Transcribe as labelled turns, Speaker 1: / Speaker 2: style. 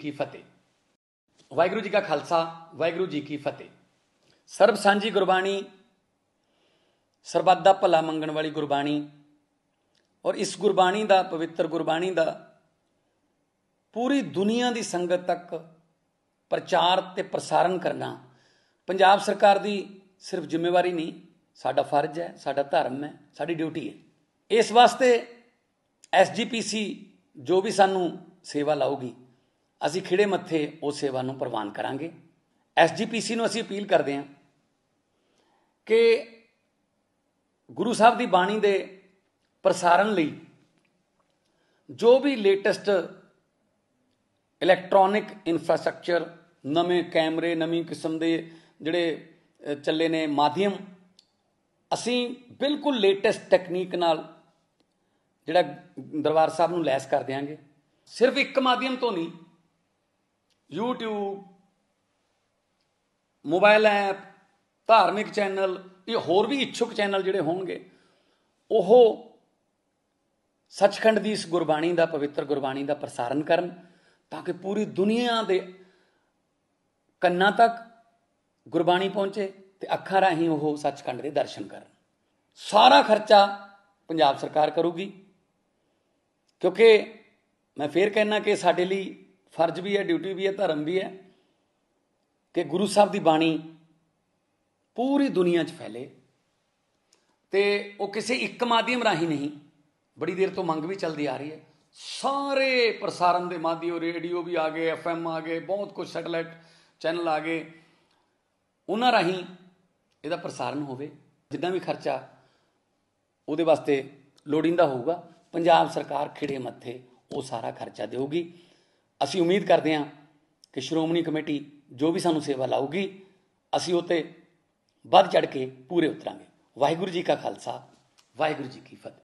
Speaker 1: ਕੀ ਫਤਿਹ ਵਾਹਿਗੁਰੂ ਜੀ ਕਾ ਖਾਲਸਾ ਵਾਹਿਗੁਰੂ ਜੀ ਕੀ ਫਤਿਹ ਸਰਬ ਸਾਂਝੀ ਗੁਰਬਾਣੀ ਸਰਬੱਤ ਦਾ ਭਲਾ ਮੰਗਣ ਵਾਲੀ ਗੁਰਬਾਣੀ ਔਰ ਇਸ ਗੁਰਬਾਣੀ ਦਾ ਪਵਿੱਤਰ ਗੁਰਬਾਣੀ ਦਾ ਪੂਰੀ ਦੁਨੀਆ ਦੀ ਸੰਗਤ ਤੱਕ ਪ੍ਰਚਾਰ ਤੇ ਪ੍ਰਸਾਰਣ ਕਰਨਾ ਪੰਜਾਬ ਸਰਕਾਰ ਦੀ ਸਿਰਫ ਜ਼ਿੰਮੇਵਾਰੀ ਨਹੀਂ ਸਾਡਾ ਫਰਜ਼ ਹੈ ਸਾਡਾ ਧਰਮ ਹੈ ਸਾਡੀ ਡਿਊਟੀ ਹੈ ਇਸ ਵਾਸਤੇ ਐਸਜੀਪੀਸੀ ਜੋ ਵੀ ਸਾਨੂੰ ਸੇਵਾ ਲਾਉਗੀ ਅਸੀਂ ਖਿੜੇ ਮੱਥੇ ਉਹ ਸੇਵਾ ਨੂੰ ਪ੍ਰਵਾਨ ਕਰਾਂਗੇ ਐਸਜੀਪੀਸੀ ਨੂੰ ਅਸੀਂ ਅਪੀਲ ਕਰਦੇ ਹਾਂ ਕਿ ਗੁਰੂ ਸਾਹਿਬ ਦੀ ਬਾਣੀ ਦੇ ਪ੍ਰਸਾਰਣ ਲਈ ਜੋ ਵੀ ਲੇਟੈਸਟ ਇਲੈਕਟ੍ਰੋਨਿਕ ਇਨਫਰਾਸਟ੍ਰਕਚਰ ਨਵੇਂ ਕੈਮਰੇ ਨਵੀਂ ਕਿਸਮ ਦੇ ਜਿਹੜੇ ਚੱਲੇ ਨੇ ਮਾਧਿਅਮ ਅਸੀਂ ਬਿਲਕੁਲ ਲੇਟੈਸਟ ਟੈਕਨੀਕ ਨਾਲ ਜਿਹੜਾ ਦਰਬਾਰ ਸਾਹਿਬ ਨੂੰ ਲੈਸ ਕਰ ਦੇਾਂਗੇ ਸਿਰਫ ਇੱਕ ਮਾਧਿਅਮ ਤੋਂ ਨਹੀਂ YouTube ਮੋਬਾਈਲ ਐਪ ਧਾਰਮਿਕ ਚੈਨਲ ਇਹ ਹੋਰ ਵੀ ਇੱਛੁਕ ਚੈਨਲ ਜਿਹੜੇ ਹੋਣਗੇ ਉਹ ਸੱਚਖੰਡ ਦੀ ਇਸ ਗੁਰਬਾਣੀ ਦਾ ਪਵਿੱਤਰ ਗੁਰਬਾਣੀ ਦਾ ਪ੍ਰਸਾਰਣ ਕਰਨ ਤਾਂ ਕਿ ਪੂਰੀ ਦੁਨੀਆ ਦੇ ਕੰਨਾਂ ਤੱਕ ਗੁਰਬਾਣੀ ਪਹੁੰਚੇ ਤੇ ਅੱਖਾਂ ਰਾਹੀਂ ਉਹ ਸੱਚਖੰਡ ਦੇ ਦਰਸ਼ਨ ਕਰਨ ਸਾਰਾ ਖਰਚਾ ਪੰਜਾਬ ਸਰਕਾਰ ਕਰੂਗੀ ਕਿਉਂਕਿ ਮੈਂ ਫੇਰ ਕਹਿਣਾ ਕਿ ਸਾਡੇ ਲਈ ਫਰਜ਼ ਵੀ ਹੈ ਡਿਊਟੀ ਵੀ ਹੈ ਧਰਮ ਵੀ ਹੈ ਕਿ ਗੁਰੂ ਸਾਹਿਬ ਦੀ ਬਾਣੀ ਪੂਰੀ ਦੁਨੀਆ 'ਚ ਫੈਲੇ ਤੇ ਉਹ ਕਿਸੇ ਇੱਕ ਮਾਧਿਅਮ ਰਾਹੀਂ ਨਹੀਂ ਬੜੀ ਦੇਰ ਤੋਂ ਮੰਗ ਵੀ ਚੱਲਦੀ ਆ ਰਹੀ ਹੈ ਸਾਰੇ ਪ੍ਰਸਾਰਣ ਦੇ ਮਾਧਿਅਮ ਰੇਡੀਓ ਵੀ ਆ ਗਏ ਐਫ ਐਮ ਆ ਗਏ ਬਹੁਤ ਕੁਝ ਸੈਟਲਾਈਟ ਚੈਨਲ ਆ ਗਏ ਉਹਨਾਂ ਰਾਹੀਂ ਇਹਦਾ ਪ੍ਰਸਾਰਣ ਹੋਵੇ ਜਿੱਦਾਂ ਵੀ ਖਰਚਾ ਉਹਦੇ ਵਾਸਤੇ ਲੋੜਿੰਦਾ ਹੋਊਗਾ ਪੰਜਾਬ ਸਰਕਾਰ ਖਿੜੇ ਮੱਥੇ ਉਹ ਸਾਰਾ ਖਰਚਾ ਦੇਊਗੀ ਅਸੀਂ ਉਮੀਦ ਕਰਦੇ ਹਾਂ ਕਿ ਸ਼੍ਰੋਮਣੀ ਕਮੇਟੀ ਜੋ ਵੀ ਸਾਨੂੰ ਸੇਵਾ ਲਾਊਗੀ ਅਸੀਂ ਉਤੇ ਵੱਧ ਚੜ ਕੇ ਪੂਰੇ ਉਤਰਾਂਗੇ ਵਾਹਿਗੁਰੂ ਜੀ ਕਾ ਖਾਲਸਾ ਵਾਹਿਗੁਰੂ ਜੀ ਕੀ ਫਤਿਹ